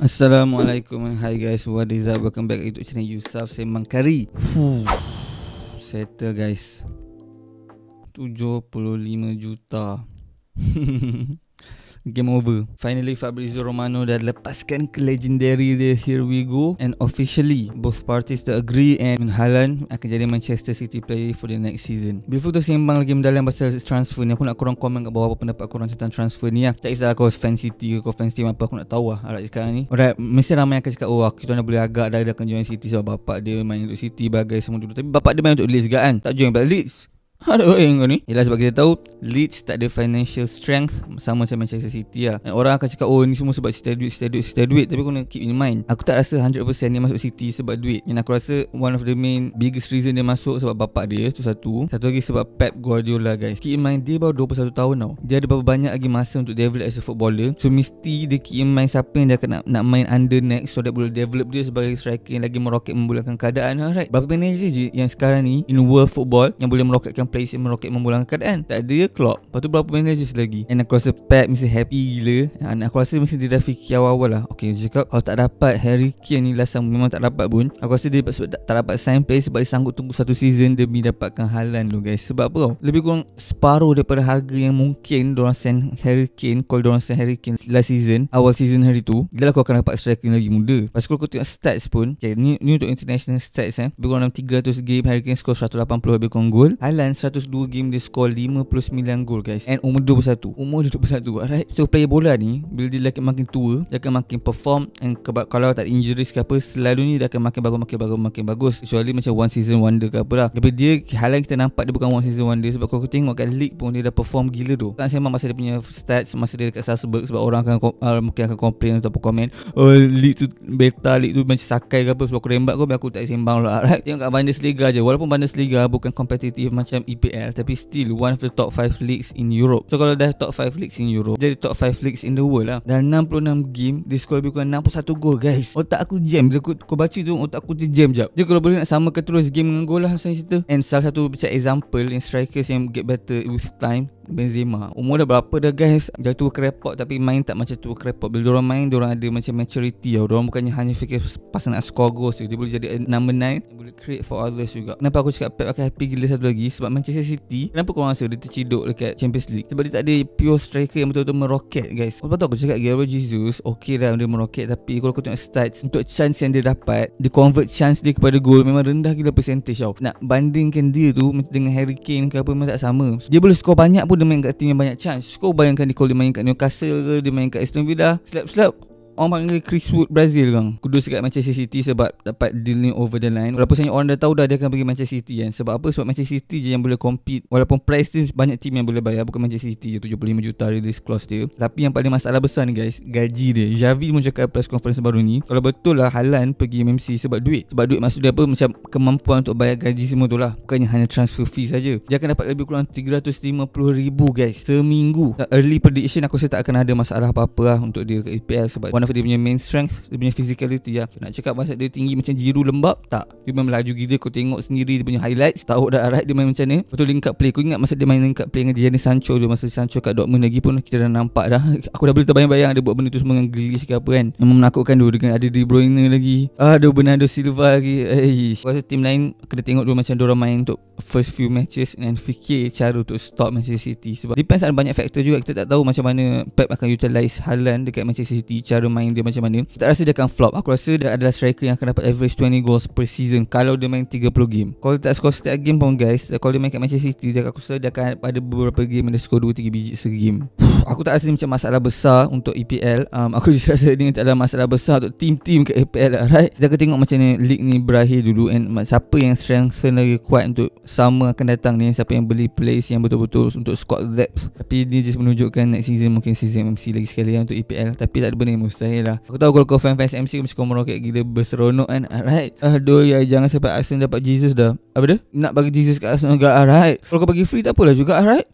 Assalamualaikum Hi guys What is up Welcome back to channel Yusuf Semang Kari Settle guys 75 juta Game over Finally Fabrizio Romano Dah lepaskan ke legendary dia Here we go And officially Both parties to agree And Haaland Akan jadi Manchester City player For the next season Before tu sembang lagi mendalam Pasal transfer ni Aku nak korang komen kat bawah Apa pendapat korang tentang transfer ni lah. Tak kisah aku fan City Kau fan City apa Aku nak tahu lah Alat sekarang ni Alright Mesti ramai yang akan cakap Oh kita nak boleh agak dah Dia akan join City Sebab bapak dia main untuk City Bagai semua dulu Tapi bapak dia main untuk Leeds juga kan Tak join balik Leeds Aduh yang kau ni Yelah sebab kita tahu Leeds tak ada financial strength Sama macam Manchester City lah And Orang akan cakap Oh ni semua sebab Sita duit Sita duit Sita duit Tapi aku nak keep in mind Aku tak rasa 100% dia masuk City Sebab duit And aku rasa One of the main Biggest reason dia masuk Sebab bapak dia tu satu Satu lagi sebab Pep Guardiola guys Keep in mind Dia baru 21 tahun tau Dia ada berapa banyak lagi masa Untuk develop as a footballer So mesti dia keep in mind Siapa yang dia akan nak, nak main under next So dia boleh develop dia Sebagai striker Yang lagi meroket Membulakan keadaan Alright Berapa manager je Yang sekarang ni In world football Yang boleh meroketkan player si meroket memulangkan keadaan Tak ada clock Lepas tu berapa managers lagi And aku rasa Pep mesti happy gila And aku rasa mesti dia dah fikir awal-awal lah Okay dia cakap Kalau tak dapat Harry Kane ni last time memang tak dapat pun Aku rasa dia sebab tak, dapat sign play Sebab dia sanggup tunggu satu season Demi dapatkan halan tu guys Sebab apa tau Lebih kurang separuh daripada harga yang mungkin Diorang send Harry Kane Kalau diorang send Harry Kane last season Awal season hari tu Dia lah kau akan dapat striker lagi muda Pasal kalau kau tengok stats pun Okay ni, untuk international stats eh Lebih kurang dalam 300 game Harry Kane score 180 lebih kurang goal Halan 102 game dia score 59 gol guys and umur 21 umur 21 alright so player bola ni bila dia lagi makin tua dia akan makin perform and kalau tak injuries ke apa selalu ni dia akan makin bagus makin bagus makin bagus kecuali macam one season wonder ke lah. tapi dia hal yang kita nampak dia bukan one season wonder sebab kalau kau tengok kat league pun dia dah perform gila tu kan saya masa dia punya stats masa dia dekat Salzburg sebab orang akan uh, mungkin akan complain atau komen oh league tu beta league tu macam sakai ke apa sebab aku rembat kau aku tak sembang lah right tengok kat liga je walaupun liga bukan competitive macam EPL tapi still one of the top 5 leagues in Europe. So kalau dah top 5 leagues in Europe, jadi top 5 leagues in the world lah. Dan 66 game, dia score lebih kurang 61 gol guys. Otak aku jam bila kau baca tu otak aku tu jam jap. Jadi kalau boleh nak sama ke terus game dengan gol lah macam cerita. And salah satu macam example yang strikers yang get better with time Benzema Umur dah berapa dah guys Dah tua kerepot Tapi main tak macam tua kerepot Bila diorang main Diorang ada macam maturity tau Diorang bukannya hanya fikir Pasal nak score goals Dia boleh jadi number 9 boleh create for others juga Kenapa aku cakap Pep akan happy gila satu lagi Sebab Manchester City Kenapa korang rasa dia terciduk dekat Champions League Sebab dia tak ada pure striker yang betul-betul meroket guys Lepas tu aku cakap Gabriel Jesus Okay lah dia meroket Tapi kalau aku tengok stats Untuk chance yang dia dapat Dia convert chance dia kepada goal Memang rendah gila percentage tau Nak bandingkan dia tu Dengan Harry Kane ke apa memang tak sama Dia boleh score banyak pun Dia main kat team yang banyak chance Kau bayangkan dia kalau dia main kat Newcastle ke Dia main kat Aston Villa Slap-slap orang panggil Chris Wood Brazil kan. Kudus dekat Manchester City sebab dapat deal ni over the line. Walaupun sebenarnya orang dah tahu dah dia akan pergi Manchester City kan. Sebab apa? Sebab Manchester City je yang boleh compete. Walaupun price team banyak team yang boleh bayar. Bukan Manchester City je 75 juta release clause dia. Tapi yang paling masalah besar ni guys, gaji dia. Xavi pun cakap press conference baru ni. Kalau betul lah Halan pergi MMC sebab duit. Sebab duit maksud dia apa? Macam kemampuan untuk bayar gaji semua tu lah. Bukannya hanya transfer fee saja. Dia akan dapat lebih kurang 350 ribu guys. Seminggu. Early prediction aku rasa tak akan ada masalah apa-apa lah untuk dia ke EPL. Sebab one of dia punya main strength dia punya physicality lah nak cakap pasal dia tinggi macam jiru lembab tak dia memang laju gila kau tengok sendiri dia punya highlights tahu dah right dia main macam ni betul link up play kau ingat masa dia main link up play dengan Jadon Sancho dia masa Sancho kat Dortmund lagi pun kita dah nampak dah aku dah boleh terbayang-bayang dia buat benda tu semua dengan gelis ke apa kan memang menakutkan dulu dengan ada De Bruyne lagi ada ah, Bernardo Silva lagi eh aku rasa tim lain kena tengok dulu macam dia main untuk first few matches and fikir cara untuk stop Manchester City sebab depends ada banyak factor juga kita tak tahu macam mana Pep akan utilize Haaland dekat Manchester City cara main dia macam mana Tak rasa dia akan flop Aku rasa dia adalah striker yang akan dapat average 20 goals per season Kalau dia main 30 game Kalau dia tak score setiap game pun guys Kalau dia main kat Manchester City dia, Aku rasa dia akan ada beberapa game yang dia score 2-3 biji se Aku tak rasa ni macam masalah besar untuk EPL um, Aku just rasa ni tak ada masalah besar untuk team-team kat EPL lah right Kita akan tengok macam ni league ni berakhir dulu And siapa yang strengthen lagi kuat untuk summer akan datang ni Siapa yang beli place yang betul-betul untuk squad depth Tapi ni just menunjukkan next season mungkin season MC lagi sekali ya untuk EPL Tapi tak ada benda yang saya lah Aku tahu kalau kau fan-fans MC Mesti kau meroket gila berseronok kan Alright Aduh ya jangan sampai Arsenal dapat Jesus dah Apa dia? Nak bagi Jesus kat Arsenal Gak alright Kalau kau bagi free tak apalah juga alright